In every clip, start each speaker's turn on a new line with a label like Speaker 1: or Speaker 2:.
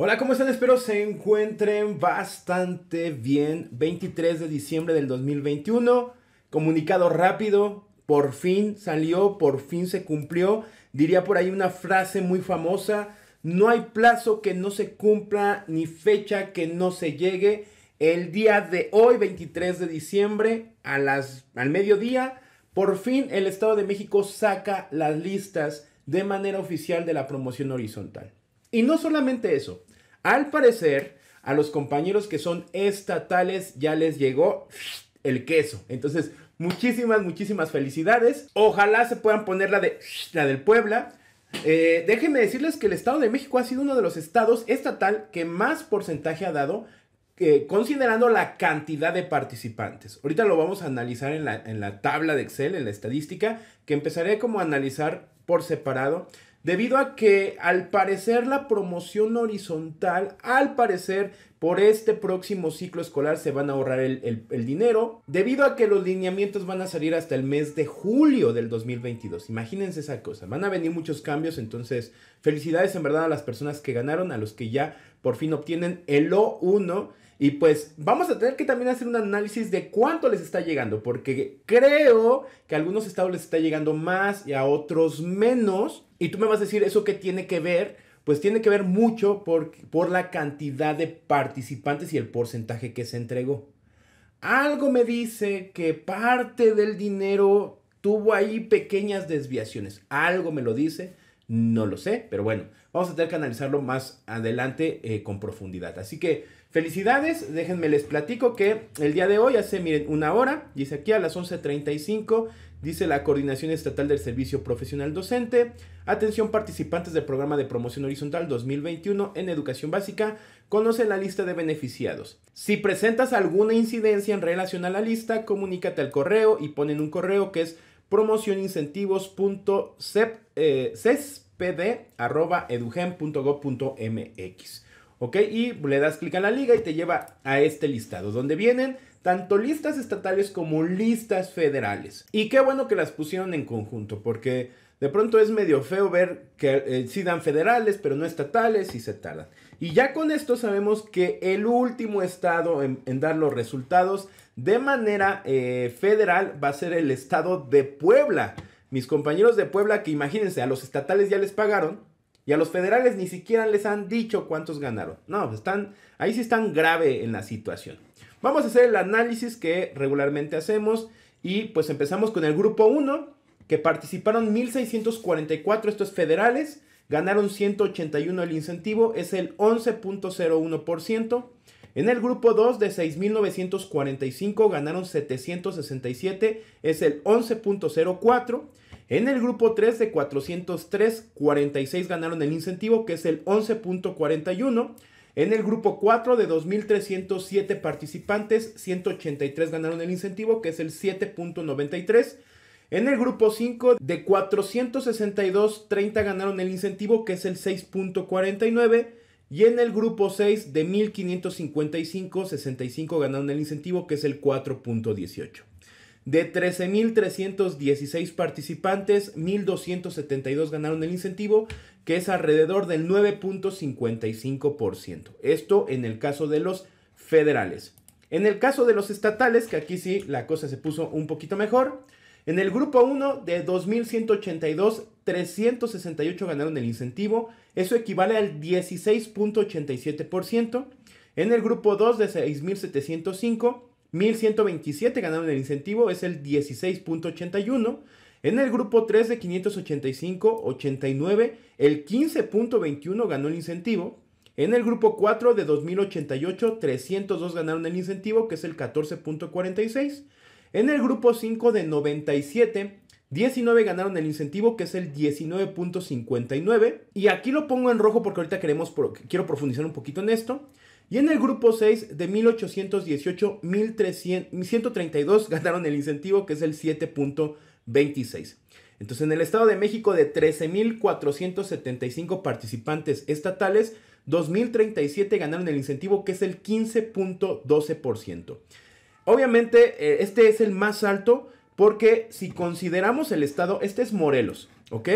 Speaker 1: Hola, ¿cómo están? Espero se encuentren bastante bien. 23 de diciembre del 2021. Comunicado rápido. Por fin salió, por fin se cumplió. Diría por ahí una frase muy famosa. No hay plazo que no se cumpla ni fecha que no se llegue. El día de hoy, 23 de diciembre, a las, al mediodía, por fin el Estado de México saca las listas de manera oficial de la promoción horizontal. Y no solamente eso, al parecer, a los compañeros que son estatales ya les llegó el queso. Entonces, muchísimas, muchísimas felicidades. Ojalá se puedan poner la, de, la del Puebla. Eh, déjenme decirles que el Estado de México ha sido uno de los estados estatal que más porcentaje ha dado eh, considerando la cantidad de participantes. Ahorita lo vamos a analizar en la, en la, tabla de Excel, en la estadística, que empezaré como a analizar por separado debido a que al parecer la promoción horizontal, al parecer por este próximo ciclo escolar se van a ahorrar el, dinero debido a que los lineamientos van a salir hasta el mes de julio del 2022. Imagínense esa cosa. Van a venir muchos cambios, entonces felicidades en verdad a las personas que ganaron, a los que ya por fin obtienen el O1. Y pues vamos a tener que también hacer un análisis de cuánto les está llegando, porque creo que a algunos estados les está llegando más y a otros menos. Y tú me vas a decir eso que tiene que ver pues tiene que ver mucho por, por la cantidad de participantes y el porcentaje que se entregó. Algo me dice que parte del dinero tuvo ahí pequeñas desviaciones. Algo me lo dice no lo sé, pero bueno, vamos a tener que analizarlo más adelante eh, con profundidad. Así que felicidades, déjenme les platico que el día de hoy, hace miren una hora, dice aquí a las 11.35, dice la Coordinación Estatal del Servicio Profesional Docente, atención participantes del programa de promoción horizontal 2021 en educación básica, conoce la lista de beneficiados. Si presentas alguna incidencia en relación a la lista, comunícate al correo y ponen un correo que es promocionincentivos.cespd.edugen.gov.mx. Eh, ¿Ok? Y le das clic a la liga y te lleva a este listado, donde vienen tanto listas estatales como listas federales. Y qué bueno que las pusieron en conjunto, porque de pronto es medio feo ver que eh, sí dan federales, pero no estatales y se tardan. Y ya con esto sabemos que el último estado en, dar los resultados de manera eh, federal va a ser el estado de Puebla. Mis compañeros de Puebla, que imagínense, a los estatales ya les pagaron y a los federales ni siquiera les han dicho cuántos ganaron. No, pues están, ahí sí están grave en la situación. Vamos a hacer el análisis que regularmente hacemos y pues empezamos con el grupo 1 que participaron 1.644, esto es federales, ganaron 181 el incentivo, es el 11.01%. En el grupo 2 de 6.945 ganaron 767, es el 11.04. En el grupo 3 de 403, 46 ganaron el incentivo, que es el 11.41. En el grupo 4 de 2.307 participantes, 183 ganaron el incentivo, que es el 7.93. En el grupo 5, de 462, 30 ganaron el incentivo, que es el 6.49. Y en el grupo 6, de 1555, 65 ganaron el incentivo, que es el 4.18. De 13.316 participantes, 1.272 ganaron el incentivo, que es alrededor del 9.55%. Esto en el caso de los federales. En el caso de los estatales, que aquí sí la cosa se puso un poquito mejor, en el grupo 1 de 2.182, 368 ganaron el incentivo. Eso equivale al 16.87%. En el grupo 2 de 6.705, 1.127 ganaron el incentivo. Es el 16.81%. En el grupo 3 de 585, 89, el 15.21 ganó el incentivo. En el grupo 4 de 2088, 302 ganaron el incentivo, que es el 14.46. En el grupo 5 de 97, 19 ganaron el incentivo, que es el 19.59. Y aquí lo pongo en rojo porque ahorita queremos, quiero profundizar un poquito en esto. Y en el grupo 6 de 1818, 132 ganaron el incentivo, que es el 7.26. Entonces, en el Estado de México, de 13.475 participantes estatales, 2.037 ganaron el incentivo, que es el 15.12%. Obviamente, eh, este es el más alto porque si consideramos el estado, este es Morelos, ¿ok?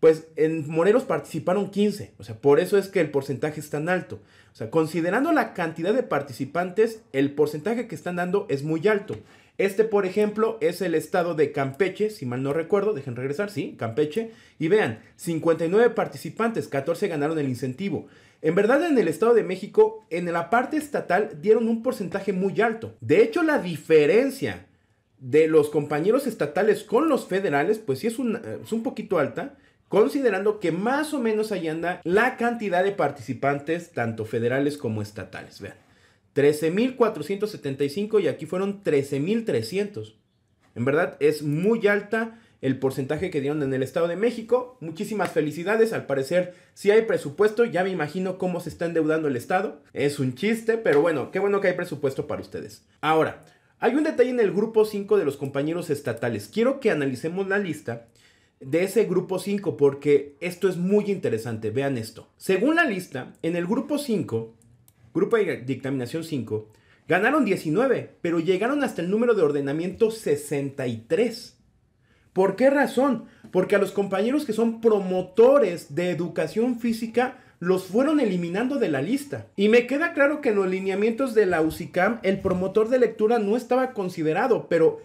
Speaker 1: Pues en Morelos participaron 15, o sea, por eso es que el porcentaje es tan alto. O sea, considerando la cantidad de participantes, el porcentaje que están dando es muy alto. Este, por ejemplo, es el estado de Campeche, si mal no recuerdo, dejen regresar, sí, Campeche. Y vean, 59 participantes, 14 ganaron el incentivo. En verdad en el Estado de México, en la parte estatal, dieron un porcentaje muy alto. De hecho, la diferencia de los compañeros estatales con los federales, pues sí es un, poquito alta, considerando que más o menos ahí anda la cantidad de participantes, tanto federales como estatales. Vean, 13.475 y aquí fueron 13.300. En verdad es muy alta el porcentaje que dieron en el Estado de México. Muchísimas felicidades, al parecer si sí hay presupuesto, ya me imagino cómo se está endeudando el Estado. Es un chiste, pero bueno, qué bueno que hay presupuesto para ustedes. Ahora, hay un detalle en el grupo 5 de los compañeros estatales. Quiero que analicemos la lista de ese grupo 5 porque esto es muy interesante. Vean esto. Según la lista, en el grupo 5, grupo de dictaminación 5, ganaron 19, pero llegaron hasta el número de ordenamiento 63. ¿Por qué razón? Porque a los compañeros que son promotores de educación física los fueron eliminando de la lista. Y me queda claro que en los lineamientos de la UCICAM el promotor de lectura no estaba considerado, pero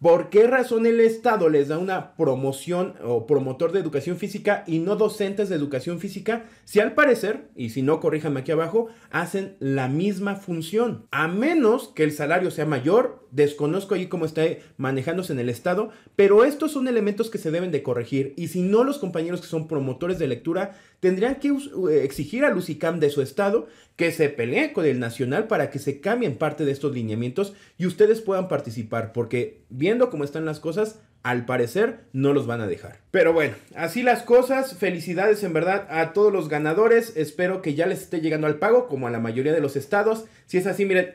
Speaker 1: ¿Por qué razón el Estado les da una promoción o promotor de educación física y no docentes de educación física? Si al parecer, y si no, corríjanme aquí abajo, hacen la misma función. A menos que el salario sea mayor, desconozco ahí cómo está manejándose en el Estado, pero estos son elementos que se deben de corregir. Y si no, los compañeros que son promotores de lectura tendrían que eh, exigir a Lucicam de su estado que se pelee con el Nacional para que se cambien parte de estos lineamientos y ustedes puedan participar, porque viendo cómo están las cosas, al parecer no los van a dejar. Pero bueno, así las cosas. Felicidades en verdad a todos los ganadores. Espero que ya les esté llegando al pago, como a la mayoría de los estados. Si es así, miren,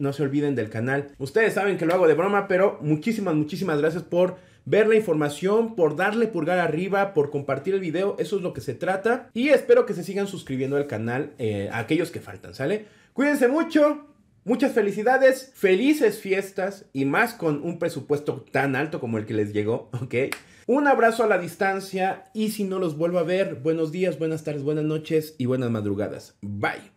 Speaker 1: no se olviden del canal. Ustedes saben que lo hago de broma, pero muchísimas, muchísimas gracias por ver la información, por darle pulgar arriba, por compartir el video, eso es lo que se trata. Y espero que se sigan suscribiendo al canal eh, aquellos que faltan, ¿sale? Cuídense mucho, muchas felicidades, felices fiestas y más con un presupuesto tan alto como el que les llegó, ¿ok? Un abrazo a la distancia y si no los vuelvo a ver, buenos días, buenas tardes, buenas noches y buenas madrugadas. Bye.